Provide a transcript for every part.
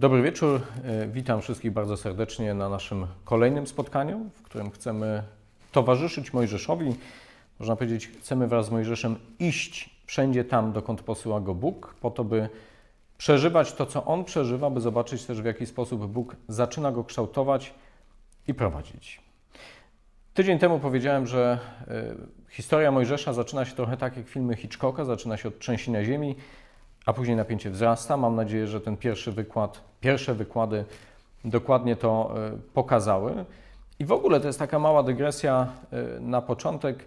Dobry wieczór. E, witam wszystkich bardzo serdecznie na naszym kolejnym spotkaniu, w którym chcemy towarzyszyć Mojżeszowi. Można powiedzieć, chcemy wraz z Mojżeszem iść wszędzie tam, dokąd posyła go Bóg, po to, by przeżywać to, co on przeżywa, by zobaczyć też, w jaki sposób Bóg zaczyna go kształtować i prowadzić. Tydzień temu powiedziałem, że e, historia Mojżesza zaczyna się trochę tak jak filmy Hitchcocka, zaczyna się od trzęsienia ziemi, a później napięcie wzrasta. Mam nadzieję, że ten pierwszy wykład, pierwsze wykłady dokładnie to e, pokazały. I w ogóle to jest taka mała dygresja e, na początek.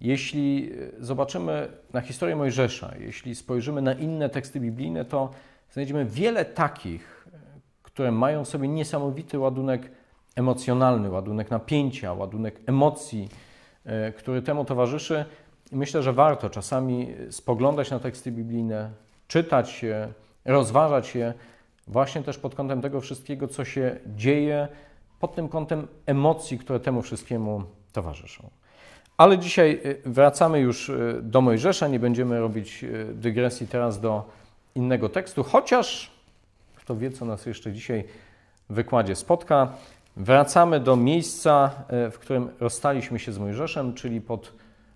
Jeśli e, zobaczymy na historię Mojżesza, jeśli spojrzymy na inne teksty biblijne, to znajdziemy wiele takich, które mają w sobie niesamowity ładunek emocjonalny, ładunek napięcia, ładunek emocji, który temu towarzyszy. I myślę, że warto czasami spoglądać na teksty biblijne, czytać je, rozważać je, właśnie też pod kątem tego wszystkiego, co się dzieje, pod tym kątem emocji, które temu wszystkiemu towarzyszą. Ale dzisiaj y, wracamy już y, do Mojżesza, nie będziemy robić y, dygresji teraz do innego tekstu, chociaż kto wie, co nas jeszcze dzisiaj w wykładzie spotka. Wracamy do miejsca, w którym rozstaliśmy się z Mojżeszem, czyli pod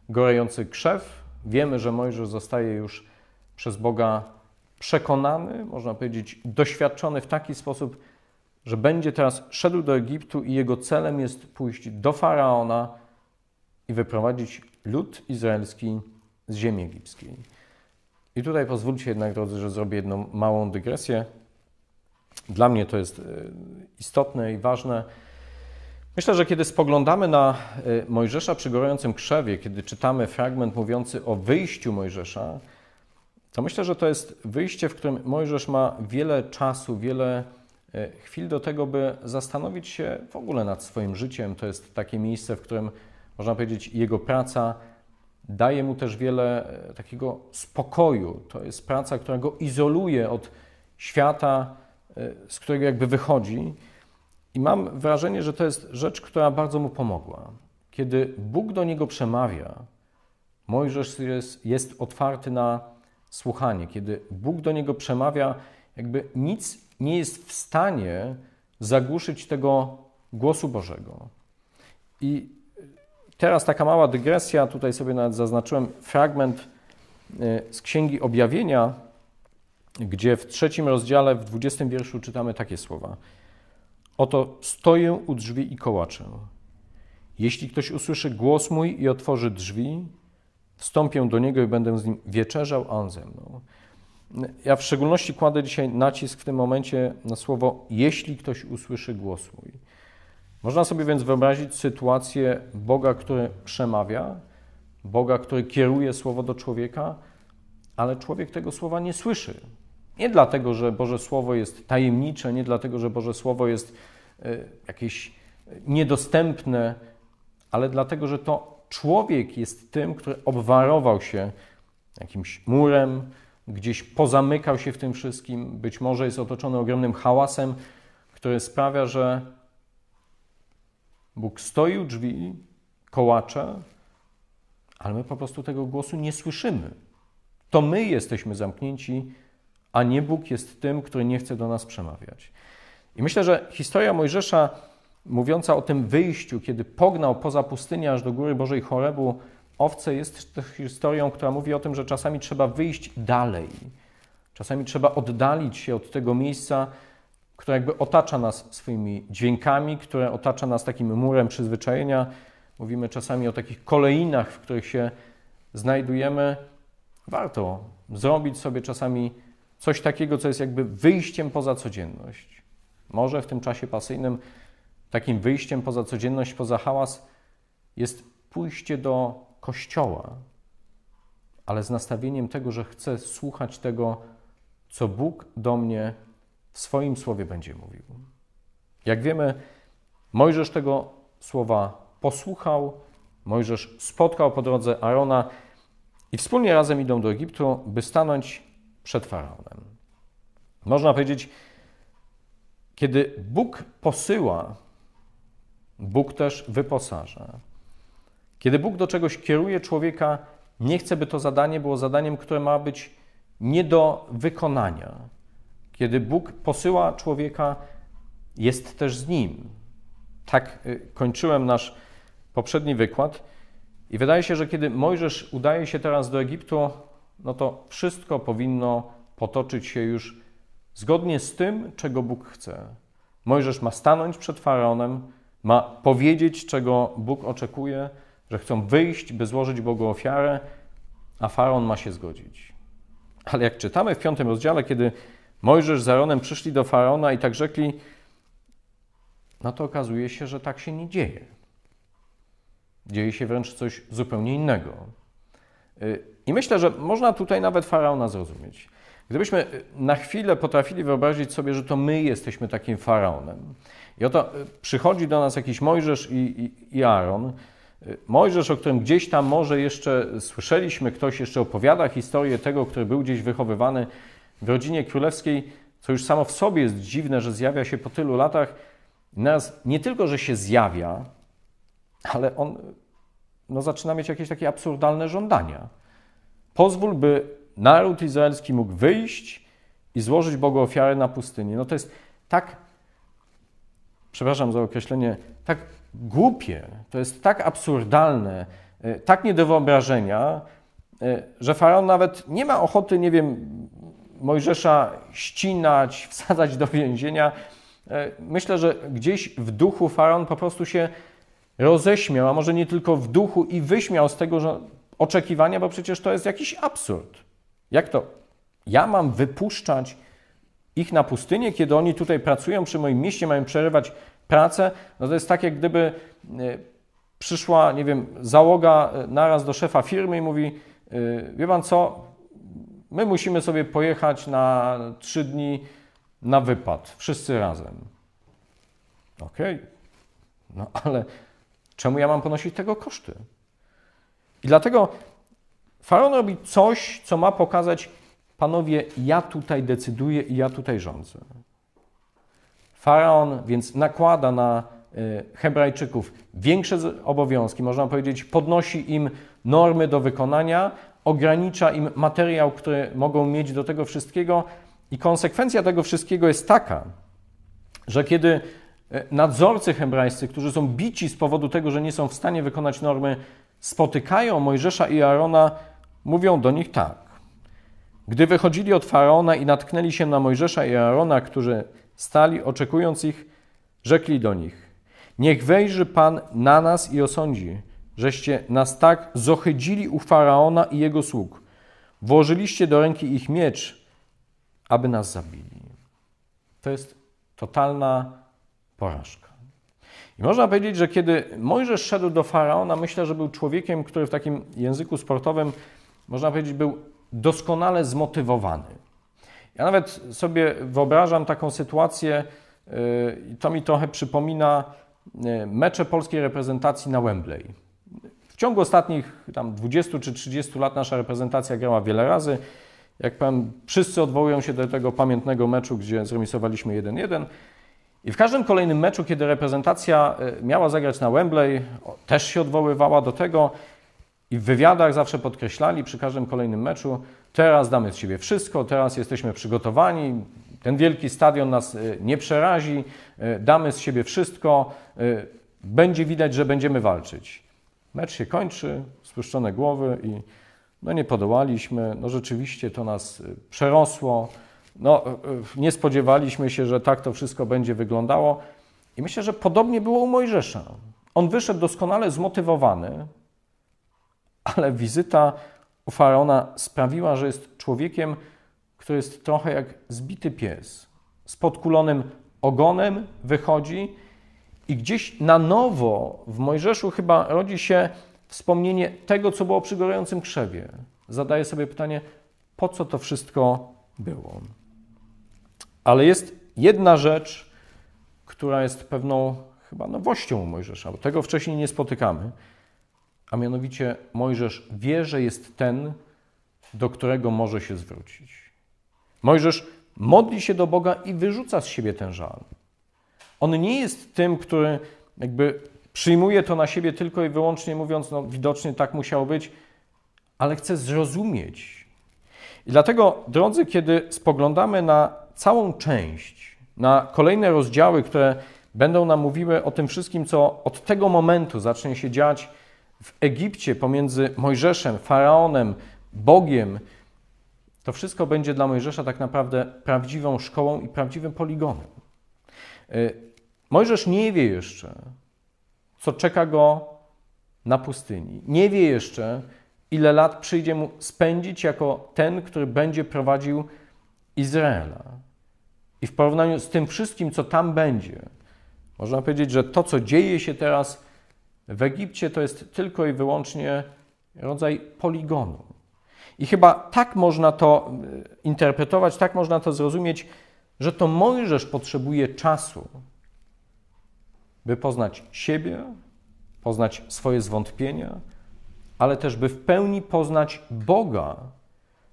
gorejący krzew. Wiemy, że Mojżesz zostaje już przez Boga przekonany, można powiedzieć, doświadczony w taki sposób, że będzie teraz szedł do Egiptu i jego celem jest pójść do faraona i wyprowadzić lud izraelski z ziemi egipskiej. I tutaj pozwólcie jednak, drodzy, że zrobię jedną małą dygresję. Dla mnie to jest e, istotne i ważne. Myślę, że kiedy spoglądamy na e, Mojżesza przy gorącym krzewie, kiedy czytamy fragment mówiący o wyjściu Mojżesza, to myślę, że to jest wyjście, w którym Mojżesz ma wiele czasu, wiele e, chwil do tego, by zastanowić się w ogóle nad swoim życiem. To jest takie miejsce, w którym można powiedzieć, jego praca daje mu też wiele e, takiego spokoju. To jest praca, która go izoluje od świata, e, z którego jakby wychodzi. I mam wrażenie, że to jest rzecz, która bardzo mu pomogła. Kiedy Bóg do niego przemawia, Mojżesz jest, jest otwarty na słuchanie, kiedy Bóg do niego przemawia, jakby nic nie jest w stanie zagłuszyć tego głosu Bożego. I teraz taka mała dygresja, tutaj sobie nawet zaznaczyłem fragment e, z Księgi Objawienia, gdzie w trzecim rozdziale, w dwudziestym wierszu czytamy takie słowa. Oto stoję u drzwi i kołaczę. Jeśli ktoś usłyszy głos mój i otworzy drzwi, Wstąpię do Niego i będę z Nim wieczerzał, a On ze mną. Ja w szczególności kładę dzisiaj nacisk w tym momencie na słowo jeśli ktoś usłyszy głos mój. Można sobie więc wyobrazić sytuację Boga, który przemawia, Boga, który kieruje słowo do człowieka, ale człowiek tego słowa nie słyszy. Nie dlatego, że Boże Słowo jest tajemnicze, nie dlatego, że Boże Słowo jest e, jakieś e, niedostępne, ale dlatego, że to człowiek jest tym, który obwarował się jakimś murem, gdzieś pozamykał się w tym wszystkim, być może jest otoczony ogromnym hałasem, który sprawia, że Bóg stoi u drzwi, kołacze, ale my po prostu tego głosu nie słyszymy. To my jesteśmy zamknięci, a nie Bóg jest tym, który nie chce do nas przemawiać. I myślę, że historia Mojżesza mówiąca o tym wyjściu, kiedy pognał poza pustynię aż do góry Bożej Chorebu owce, jest historią, która mówi o tym, że czasami trzeba wyjść dalej. Czasami trzeba oddalić się od tego miejsca, które jakby otacza nas swoimi dźwiękami, które otacza nas takim murem przyzwyczajenia. Mówimy czasami o takich kolejnach, w których się znajdujemy. Warto zrobić sobie czasami coś takiego, co jest jakby wyjściem poza codzienność. Może w tym czasie pasyjnym Takim wyjściem poza codzienność, poza hałas jest pójście do kościoła, ale z nastawieniem tego, że chcę słuchać tego, co Bóg do mnie w swoim słowie będzie mówił. Jak wiemy, Mojżesz tego słowa posłuchał, Mojżesz spotkał po drodze Arona i wspólnie razem idą do Egiptu, by stanąć przed faraonem. Można powiedzieć, kiedy Bóg posyła Bóg też wyposaża. Kiedy Bóg do czegoś kieruje człowieka, nie chce, by to zadanie było zadaniem, które ma być nie do wykonania. Kiedy Bóg posyła człowieka, jest też z nim. Tak y, kończyłem nasz poprzedni wykład. I wydaje się, że kiedy Mojżesz udaje się teraz do Egiptu, no to wszystko powinno potoczyć się już zgodnie z tym, czego Bóg chce. Mojżesz ma stanąć przed faraonem, ma powiedzieć, czego Bóg oczekuje, że chcą wyjść, by złożyć Bogu ofiarę, a faraon ma się zgodzić. Ale jak czytamy w piątym rozdziale, kiedy Mojżesz z Aaronem przyszli do faraona i tak rzekli, no to okazuje się, że tak się nie dzieje. Dzieje się wręcz coś zupełnie innego. Y, I myślę, że można tutaj nawet faraona zrozumieć. Gdybyśmy y, na chwilę potrafili wyobrazić sobie, że to my jesteśmy takim faraonem, i oto y, przychodzi do nas jakiś Mojżesz i, i, i Aaron, y, Mojżesz, o którym gdzieś tam może jeszcze słyszeliśmy, ktoś jeszcze opowiada historię tego, który był gdzieś wychowywany w rodzinie królewskiej, co już samo w sobie jest dziwne, że zjawia się po tylu latach. Nas nie tylko, że się zjawia, ale on no, zaczyna mieć jakieś takie absurdalne żądania. Pozwól, by naród izraelski mógł wyjść i złożyć Bogu ofiarę na pustyni. No to jest tak, przepraszam za określenie, tak głupie, to jest tak absurdalne, e, tak nie do wyobrażenia, e, że faraon nawet nie ma ochoty, nie wiem, Mojżesza ścinać, wsadzać do więzienia. E, myślę, że gdzieś w duchu faraon po prostu się roześmiał, a może nie tylko w duchu, i wyśmiał z tego że oczekiwania, bo przecież to jest jakiś absurd. Jak to? Ja mam wypuszczać ich na pustynię, kiedy oni tutaj pracują przy moim mieście, mają przerywać pracę? No to jest tak, jak gdyby e, przyszła, nie wiem, załoga e, naraz do szefa firmy i mówi: e, Wie pan co? My musimy sobie pojechać na trzy dni na wypad, wszyscy razem. Okej, okay. no ale czemu ja mam ponosić tego koszty? I dlatego Faraon robi coś, co ma pokazać, panowie, ja tutaj decyduję i ja tutaj rządzę. Faraon więc nakłada na e, Hebrajczyków większe obowiązki, można powiedzieć, podnosi im normy do wykonania, ogranicza im materiał, który mogą mieć do tego wszystkiego, i konsekwencja tego wszystkiego jest taka, że kiedy e, nadzorcy hebrajscy, którzy są bici z powodu tego, że nie są w stanie wykonać normy, spotykają Mojżesza i Arona, mówią do nich tak. Gdy wychodzili od faraona i natknęli się na Mojżesza i Aarona, którzy stali oczekując ich, rzekli do nich: Niech wejrzy Pan na nas i osądzi, żeście nas tak zohydzili u faraona i jego sług. Włożyliście do ręki ich miecz, aby nas zabili. To jest totalna porażka. I można powiedzieć, że kiedy Mojżesz szedł do faraona, myślę, że był człowiekiem, który w takim języku sportowym można powiedzieć, był doskonale zmotywowany. Ja nawet sobie wyobrażam taką sytuację, yy, to mi trochę przypomina yy, mecze polskiej reprezentacji na Wembley. W ciągu ostatnich tam 20 czy 30 lat nasza reprezentacja grała wiele razy. Jak powiem, wszyscy odwołują się do tego pamiętnego meczu, gdzie zremisowaliśmy 1-1. I w każdym kolejnym meczu, kiedy reprezentacja yy, miała zagrać na Wembley, też się odwoływała do tego, i w wywiadach zawsze podkreślali przy każdym kolejnym meczu, teraz damy z siebie wszystko, teraz jesteśmy przygotowani, ten wielki stadion nas e, nie przerazi, e, damy z siebie wszystko, e, będzie widać, że będziemy walczyć. Mecz się kończy, spuszczone głowy i no nie podołaliśmy, no rzeczywiście to nas przerosło, no nie spodziewaliśmy się, że tak to wszystko będzie wyglądało i myślę, że podobnie było u Mojżesza. On wyszedł doskonale zmotywowany, ale wizyta u faraona sprawiła, że jest człowiekiem, który jest trochę jak zbity pies. Z podkulonym ogonem wychodzi i gdzieś na nowo w Mojżeszu chyba rodzi się wspomnienie tego, co było przy gorącym krzewie. Zadaję sobie pytanie, po co to wszystko było? Ale jest jedna rzecz, która jest pewną chyba nowością u Mojżesza, bo tego wcześniej nie spotykamy a mianowicie Mojżesz wie, że jest ten, do którego może się zwrócić. Mojżesz modli się do Boga i wyrzuca z siebie ten żal. On nie jest tym, który jakby przyjmuje to na siebie tylko i wyłącznie mówiąc, no widocznie tak musiało być, ale chce zrozumieć. I dlatego, drodzy, kiedy spoglądamy na całą część, na kolejne rozdziały, które będą nam mówiły o tym wszystkim, co od tego momentu zacznie się dziać w Egipcie pomiędzy Mojżeszem, faraonem, Bogiem, to wszystko będzie dla Mojżesza tak naprawdę prawdziwą szkołą i prawdziwym poligonem. Y, Mojżesz nie wie jeszcze, co czeka go na pustyni. Nie wie jeszcze, ile lat przyjdzie mu spędzić jako ten, który będzie prowadził Izraela. I w porównaniu z tym wszystkim, co tam będzie, można powiedzieć, że to, co dzieje się teraz w Egipcie to jest tylko i wyłącznie rodzaj poligonu. I chyba tak można to e, interpretować, tak można to zrozumieć, że to Mojżesz potrzebuje czasu, by poznać siebie, poznać swoje zwątpienia, ale też by w pełni poznać Boga,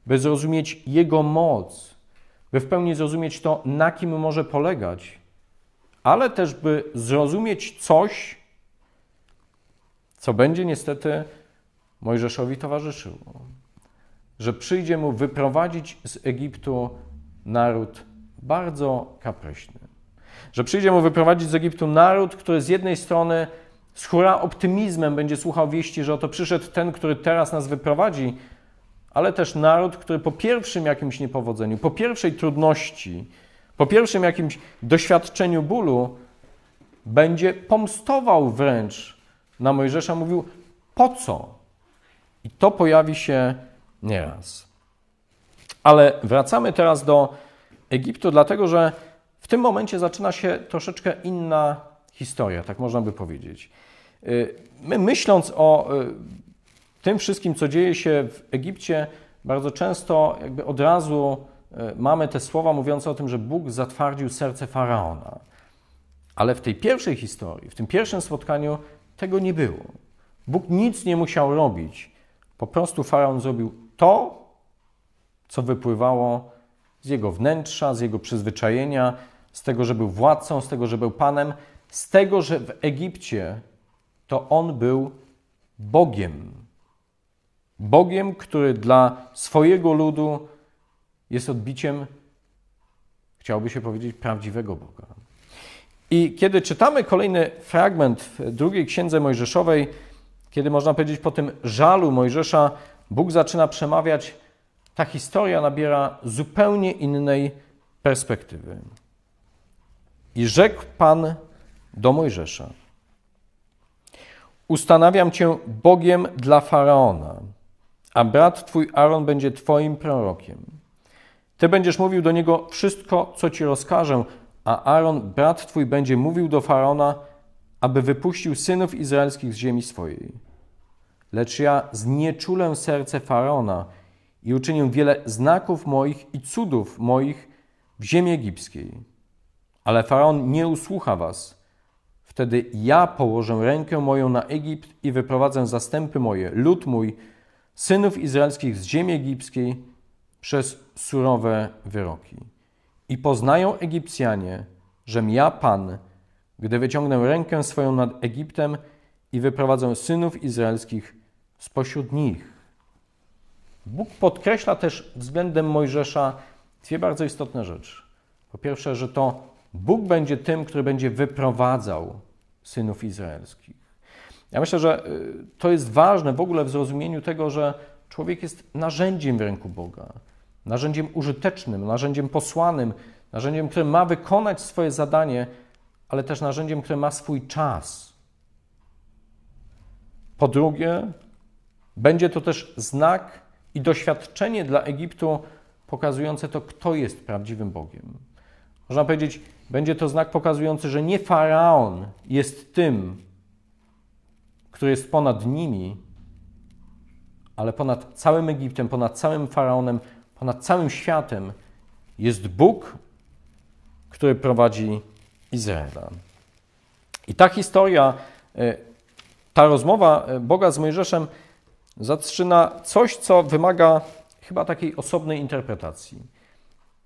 by zrozumieć Jego moc, by w pełni zrozumieć to, na kim może polegać, ale też by zrozumieć coś, co będzie niestety Mojżeszowi towarzyszyło. Że przyjdzie mu wyprowadzić z Egiptu naród bardzo kapryśny. Że przyjdzie mu wyprowadzić z Egiptu naród, który z jednej strony z hura optymizmem będzie słuchał wieści, że oto przyszedł ten, który teraz nas wyprowadzi, ale też naród, który po pierwszym jakimś niepowodzeniu, po pierwszej trudności, po pierwszym jakimś doświadczeniu bólu, będzie pomstował wręcz na Mojżesza mówił: Po co? I to pojawi się nieraz. Ale wracamy teraz do Egiptu, dlatego że w tym momencie zaczyna się troszeczkę inna historia, tak można by powiedzieć. Y, my, myśląc o y, tym wszystkim, co dzieje się w Egipcie, bardzo często jakby od razu y, mamy te słowa mówiące o tym, że Bóg zatwardził serce faraona. Ale w tej pierwszej historii, w tym pierwszym spotkaniu, tego nie było. Bóg nic nie musiał robić. Po prostu faraon zrobił to, co wypływało z jego wnętrza, z jego przyzwyczajenia, z tego, że był władcą, z tego, że był panem, z tego, że w Egipcie to on był Bogiem. Bogiem, który dla swojego ludu jest odbiciem, chciałoby się powiedzieć, prawdziwego Boga. I kiedy czytamy kolejny fragment w drugiej księdze Mojżeszowej, kiedy można powiedzieć po tym żalu Mojżesza, Bóg zaczyna przemawiać, ta historia nabiera zupełnie innej perspektywy. I rzekł Pan do Mojżesza: Ustanawiam cię Bogiem dla faraona, a brat twój Aaron będzie twoim prorokiem. Ty będziesz mówił do niego wszystko, co ci rozkażę, a Aaron, brat twój, będzie mówił do faraona, aby wypuścił synów izraelskich z ziemi swojej. Lecz ja znieczulę serce faraona i uczynię wiele znaków moich i cudów moich w ziemi egipskiej. Ale faraon nie usłucha was. Wtedy ja położę rękę moją na Egipt i wyprowadzę zastępy moje, lud mój, synów izraelskich z ziemi egipskiej przez surowe wyroki. I poznają Egipcjanie, żem ja Pan, gdy wyciągnę rękę swoją nad Egiptem i wyprowadzę synów izraelskich spośród nich. Bóg podkreśla też względem Mojżesza dwie bardzo istotne rzeczy. Po pierwsze, że to Bóg będzie tym, który będzie wyprowadzał synów izraelskich. Ja myślę, że y, to jest ważne w ogóle w zrozumieniu tego, że człowiek jest narzędziem w ręku Boga narzędziem użytecznym, narzędziem posłanym, narzędziem, które ma wykonać swoje zadanie, ale też narzędziem, które ma swój czas. Po drugie, będzie to też znak i doświadczenie dla Egiptu pokazujące to, kto jest prawdziwym Bogiem. Można powiedzieć, będzie to znak pokazujący, że nie faraon jest tym, który jest ponad nimi, ale ponad całym Egiptem, ponad całym faraonem ponad całym światem jest Bóg, który prowadzi Izraela. I ta historia, e, ta rozmowa e, Boga z Mojżeszem zaczyna coś, co wymaga chyba takiej osobnej interpretacji.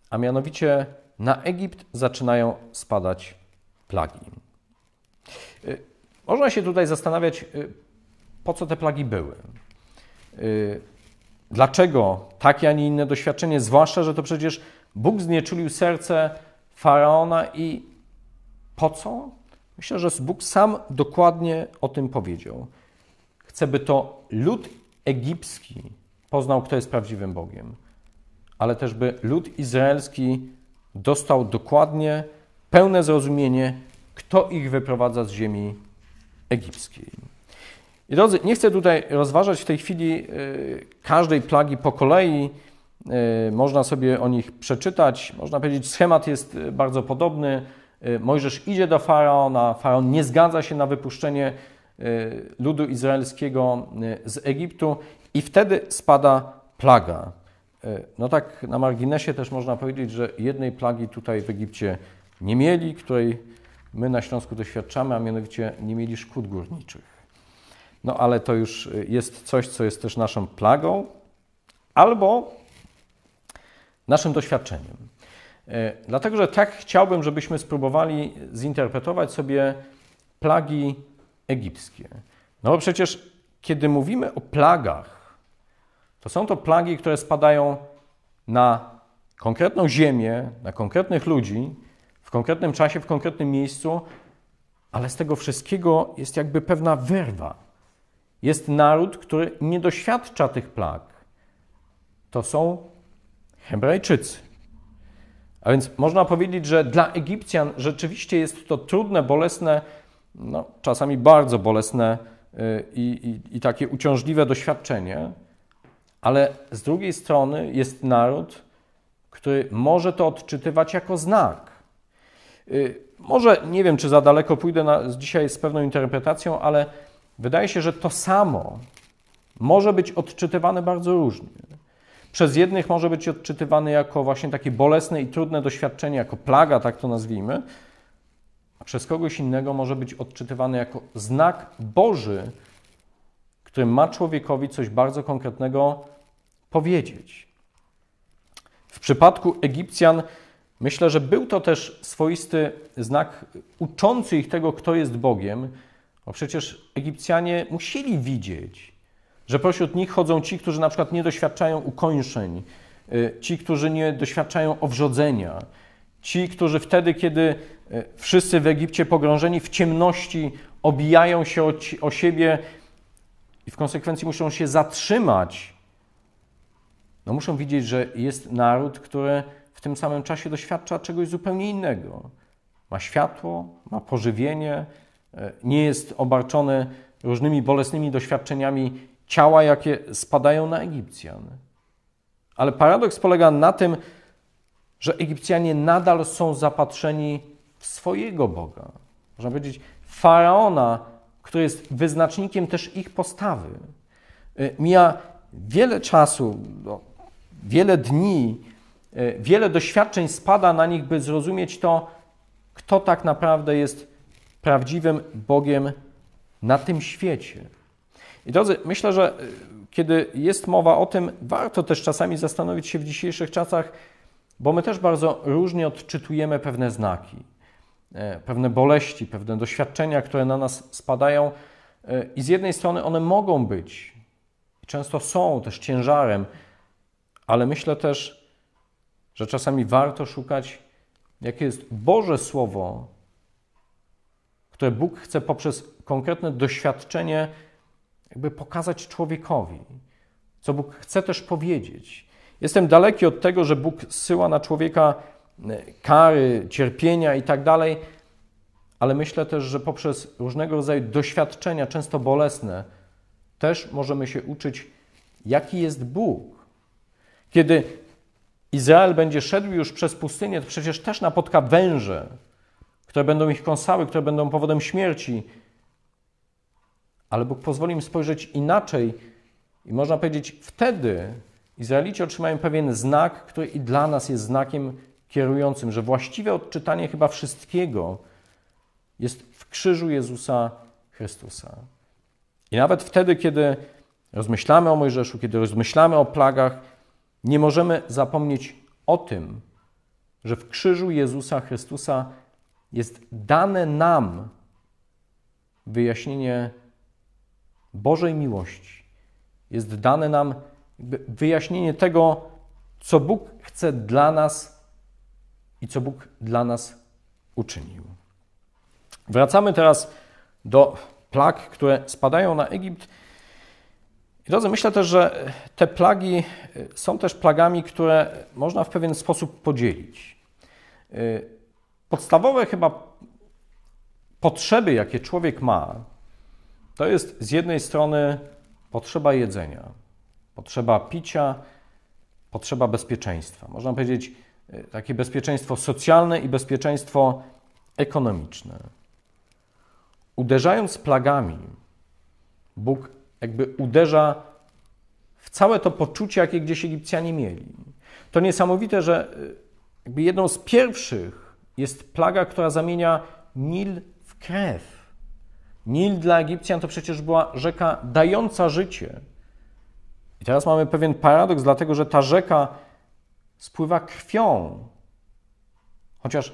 A mianowicie na Egipt zaczynają spadać plagi. E, można się tutaj zastanawiać, po co te plagi były. Dlaczego takie, a nie inne doświadczenie? Zwłaszcza, że to przecież Bóg znieczulił serce faraona i po co? Myślę, że Bóg sam dokładnie o tym powiedział. Chce, by to lud egipski poznał, kto jest prawdziwym Bogiem, ale też, by lud izraelski dostał dokładnie pełne zrozumienie, kto ich wyprowadza z ziemi egipskiej. I drodzy, nie chcę tutaj rozważać w tej chwili y, każdej plagi po kolei. Y, można sobie o nich przeczytać. Można powiedzieć, schemat jest y, bardzo podobny. Mojżesz idzie do faraona, faraon nie zgadza się na wypuszczenie ludu izraelskiego z Egiptu i wtedy spada plaga. No tak na marginesie też można powiedzieć, że jednej plagi tutaj w Egipcie nie mieli, której my na Śląsku doświadczamy, a mianowicie nie mieli szkód górniczych. No ale to już y, jest coś, co jest też naszą plagą albo naszym doświadczeniem. E, dlatego, że tak chciałbym, żebyśmy spróbowali zinterpretować sobie plagi egipskie. No bo przecież, kiedy mówimy o plagach, to są to plagi, które spadają na konkretną ziemię, na konkretnych ludzi, w konkretnym czasie, w konkretnym miejscu, ale z tego wszystkiego jest jakby pewna wyrwa. Jest naród, który nie doświadcza tych plag. To są Hebrajczycy. A więc można powiedzieć, że dla Egipcjan rzeczywiście jest to trudne, bolesne, no, czasami bardzo bolesne y, i, i, i takie uciążliwe doświadczenie, ale z drugiej strony jest naród, który może to odczytywać jako znak. Y, może nie wiem, czy za daleko pójdę na, dzisiaj z pewną interpretacją, ale Wydaje się, że to samo może być odczytywane bardzo różnie. Przez jednych może być odczytywane jako właśnie takie bolesne i trudne doświadczenie, jako plaga, tak to nazwijmy, a przez kogoś innego może być odczytywane jako znak Boży, który ma człowiekowi coś bardzo konkretnego powiedzieć. W przypadku Egipcjan myślę, że był to też swoisty znak uczący ich tego, kto jest Bogiem bo przecież Egipcjanie musieli widzieć, że pośród nich chodzą ci, którzy na przykład nie doświadczają ukończeń, y, ci, którzy nie doświadczają owrzodzenia, ci, którzy wtedy, kiedy y, wszyscy w Egipcie pogrążeni w ciemności obijają się o, o siebie i w konsekwencji muszą się zatrzymać, no muszą widzieć, że jest naród, który w tym samym czasie doświadcza czegoś zupełnie innego. Ma światło, ma pożywienie, nie jest obarczony różnymi bolesnymi doświadczeniami ciała, jakie spadają na Egipcjan. Ale paradoks polega na tym, że Egipcjanie nadal są zapatrzeni w swojego Boga. Można powiedzieć, faraona, który jest wyznacznikiem też ich postawy. Y, mija wiele czasu, no, wiele dni, y, wiele doświadczeń spada na nich, by zrozumieć to, kto tak naprawdę jest prawdziwym Bogiem na tym świecie. I drodzy, myślę, że y, kiedy jest mowa o tym, warto też czasami zastanowić się w dzisiejszych czasach, bo my też bardzo różnie odczytujemy pewne znaki, e, pewne boleści, pewne doświadczenia, które na nas spadają. E, I z jednej strony one mogą być, często są też ciężarem, ale myślę też, że czasami warto szukać, jakie jest Boże Słowo które Bóg chce poprzez konkretne doświadczenie jakby pokazać człowiekowi, co Bóg chce też powiedzieć. Jestem daleki od tego, że Bóg syła na człowieka e, kary, cierpienia i tak dalej, ale myślę też, że poprzez różnego rodzaju doświadczenia, często bolesne, też możemy się uczyć, jaki jest Bóg. Kiedy Izrael będzie szedł już przez pustynię, to przecież też napotka węże, które będą ich kąsały, które będą powodem śmierci. Ale Bóg pozwoli im spojrzeć inaczej i można powiedzieć, wtedy Izraelici otrzymają pewien znak, który i dla nas jest znakiem kierującym, że właściwe odczytanie chyba wszystkiego jest w krzyżu Jezusa Chrystusa. I nawet wtedy, kiedy rozmyślamy o Mojżeszu, kiedy rozmyślamy o plagach, nie możemy zapomnieć o tym, że w krzyżu Jezusa Chrystusa jest dane nam wyjaśnienie Bożej miłości. Jest dane nam wyjaśnienie tego, co Bóg chce dla nas i co Bóg dla nas uczynił. Wracamy teraz do plag, które spadają na Egipt. I drodzy, myślę też, że te plagi y, są też plagami, które można w pewien sposób podzielić. Y, podstawowe chyba potrzeby, jakie człowiek ma, to jest z jednej strony potrzeba jedzenia, potrzeba picia, potrzeba bezpieczeństwa. Można powiedzieć e, takie bezpieczeństwo socjalne i bezpieczeństwo ekonomiczne. Uderzając plagami, Bóg jakby uderza w całe to poczucie, jakie gdzieś Egipcjanie mieli. To niesamowite, że e, jakby jedną z pierwszych jest plaga, która zamienia Nil w krew. Nil dla Egipcjan to przecież była rzeka dająca życie. I teraz mamy pewien paradoks, dlatego że ta rzeka spływa krwią, chociaż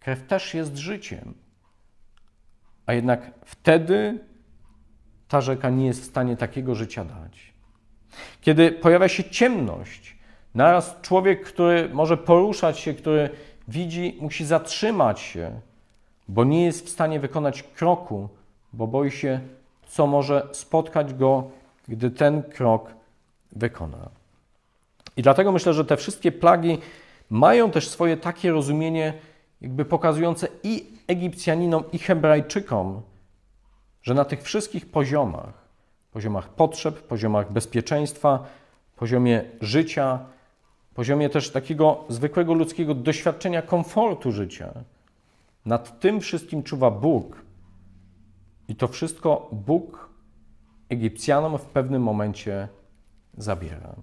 krew też jest życiem. A jednak wtedy ta rzeka nie jest w stanie takiego życia dać. Kiedy pojawia się ciemność, naraz człowiek, który może poruszać się, który widzi, musi zatrzymać się, bo nie jest w stanie wykonać kroku, bo boi się, co może spotkać go, gdy ten krok wykona. I dlatego myślę, że te wszystkie plagi mają też swoje takie rozumienie, jakby pokazujące i Egipcjaninom, i Hebrajczykom, że na tych wszystkich poziomach poziomach potrzeb, poziomach bezpieczeństwa, poziomie życia poziomie też takiego zwykłego ludzkiego doświadczenia komfortu życia. Nad tym wszystkim czuwa Bóg. I to wszystko Bóg Egipcjanom w pewnym momencie zabiera.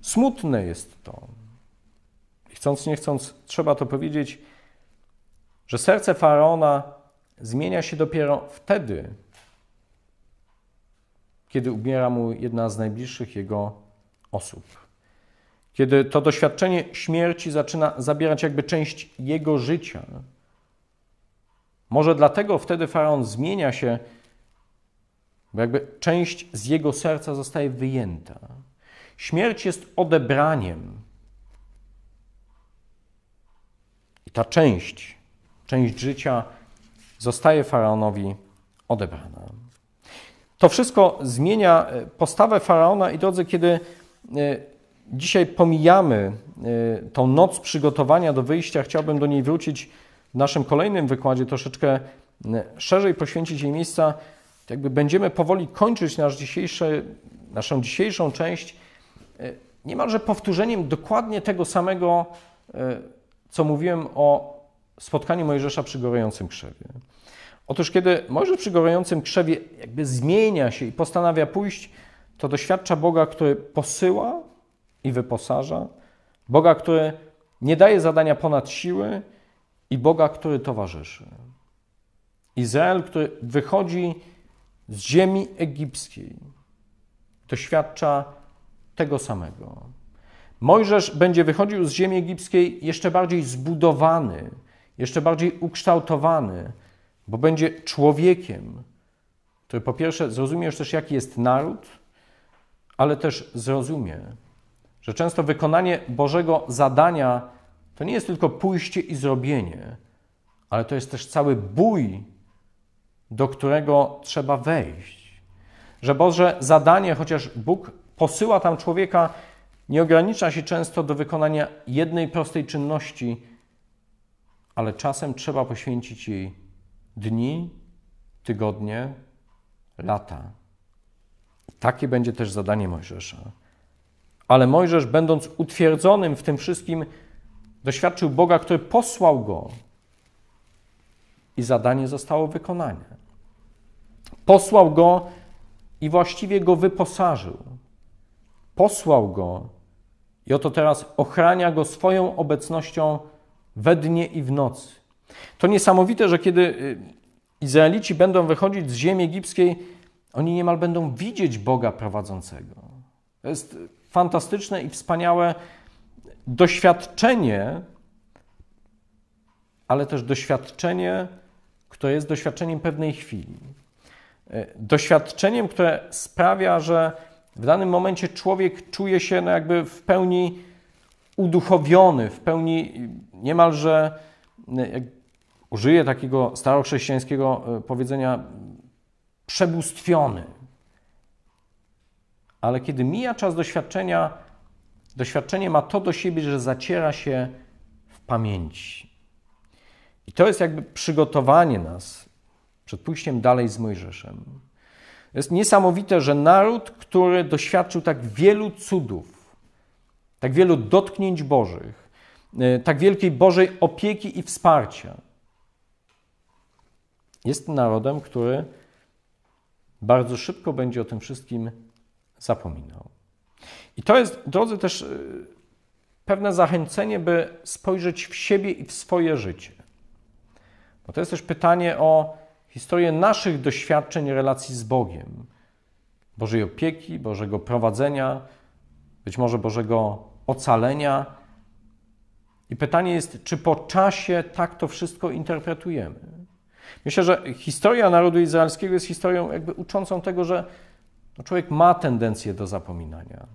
Smutne jest to. Chcąc, nie chcąc, trzeba to powiedzieć, że serce faraona zmienia się dopiero wtedy, kiedy umiera mu jedna z najbliższych jego osób. Kiedy to doświadczenie śmierci zaczyna zabierać jakby część jego życia. Może dlatego wtedy faraon zmienia się, bo jakby część z jego serca zostaje wyjęta. Śmierć jest odebraniem. I ta część, część życia zostaje faraonowi odebrana. To wszystko zmienia e, postawę faraona i drodzy, kiedy e, Dzisiaj pomijamy y, tą noc przygotowania do wyjścia, chciałbym do niej wrócić w naszym kolejnym wykładzie, troszeczkę y, szerzej poświęcić jej miejsca. Jakby będziemy powoli kończyć nasz dzisiejszy, naszą dzisiejszą część y, niemalże powtórzeniem dokładnie tego samego, co mówiłem o spotkaniu Mojżesza przy gorącym krzewie. Otóż, kiedy Mojżesz przy gorącym krzewie jakby zmienia się i postanawia pójść, to doświadcza Boga, który posyła i wyposaża, Boga, który nie daje zadania ponad siły i Boga, który towarzyszy. Izrael, który wychodzi z ziemi egipskiej, doświadcza tego samego. Mojżesz będzie wychodził z ziemi egipskiej jeszcze bardziej zbudowany, jeszcze bardziej ukształtowany, bo będzie człowiekiem, który po pierwsze zrozumie już też, jaki jest naród, ale też zrozumie, że często wykonanie Bożego zadania to nie jest tylko pójście i zrobienie, ale to jest też cały bój, do którego trzeba wejść. Że Boże zadanie, chociaż Bóg posyła tam człowieka, nie ogranicza się często do wykonania jednej prostej czynności, ale czasem trzeba poświęcić jej dni, tygodnie, lata. Takie będzie też zadanie Mojżesza. Ale Mojżesz, będąc utwierdzonym w tym wszystkim, doświadczył Boga, który posłał go. I zadanie zostało wykonane. Posłał go i właściwie go wyposażył. Posłał go i oto teraz ochrania go swoją obecnością we dnie i w nocy. To niesamowite, że kiedy y, Izraelici będą wychodzić z ziemi egipskiej, oni niemal będą widzieć Boga prowadzącego. To jest y, fantastyczne i wspaniałe doświadczenie, ale też doświadczenie, które jest doświadczeniem pewnej chwili. E, doświadczeniem, które sprawia, że w danym momencie człowiek czuje się no jakby w pełni uduchowiony, w pełni y, niemalże, jak użyję takiego starochrześcijańskiego e, powiedzenia, przebóstwiony ale kiedy mija czas doświadczenia, doświadczenie ma to do siebie, że zaciera się w pamięci. I to jest jakby przygotowanie nas przed pójściem dalej z Mojżeszem. Jest niesamowite, że naród, który doświadczył tak wielu cudów, tak wielu dotknięć Bożych, e, tak wielkiej Bożej opieki i wsparcia, jest narodem, który bardzo szybko będzie o tym wszystkim zapominał. I to jest, drodzy, też y, pewne zachęcenie, by spojrzeć w siebie i w swoje życie. Bo to jest też pytanie o historię naszych doświadczeń relacji z Bogiem, Bożej opieki, Bożego prowadzenia, być może Bożego ocalenia. I pytanie jest, czy po czasie tak to wszystko interpretujemy? Myślę, że historia narodu izraelskiego jest historią jakby uczącą tego, że no człowiek ma tendencję do zapominania.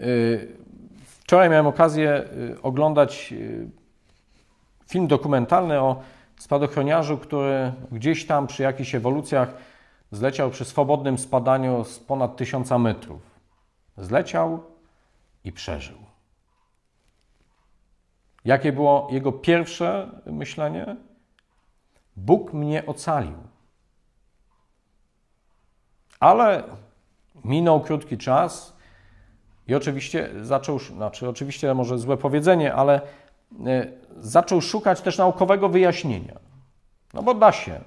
Y, wczoraj miałem okazję y, oglądać y, film dokumentalny o spadochroniarzu, który gdzieś tam przy jakichś ewolucjach zleciał przy swobodnym spadaniu z ponad tysiąca metrów. Zleciał i przeżył. Jakie było jego pierwsze myślenie? Bóg mnie ocalił. Ale minął krótki czas i oczywiście zaczął, znaczy oczywiście może złe powiedzenie, ale e, zaczął szukać też naukowego wyjaśnienia. No bo da się.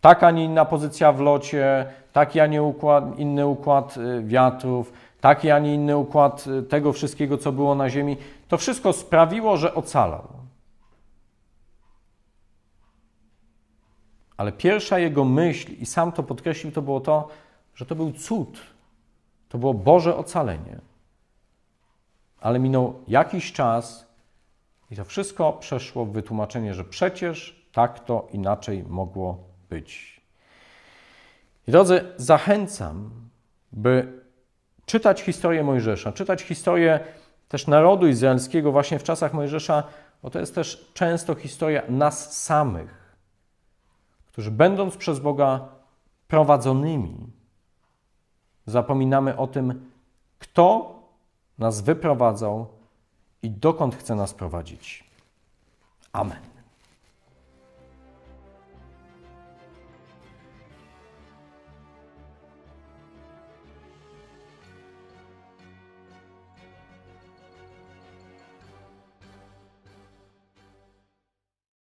Taka, a nie inna pozycja w locie, taki, a nie układ, inny układ e, wiatrów, taki, a nie inny układ e, tego wszystkiego, co było na Ziemi. To wszystko sprawiło, że ocalał. Ale pierwsza jego myśl, i sam to podkreślił, to było to, że to był cud, to było Boże ocalenie. Ale minął jakiś czas i to wszystko przeszło w wytłumaczenie, że przecież tak to inaczej mogło być. I drodzy, zachęcam, by czytać historię Mojżesza, czytać historię też narodu izraelskiego właśnie w czasach Mojżesza, bo to jest też często historia nas samych, którzy będąc przez Boga prowadzonymi, Zapominamy o tym, kto nas wyprowadzał i dokąd chce nas prowadzić. Amen.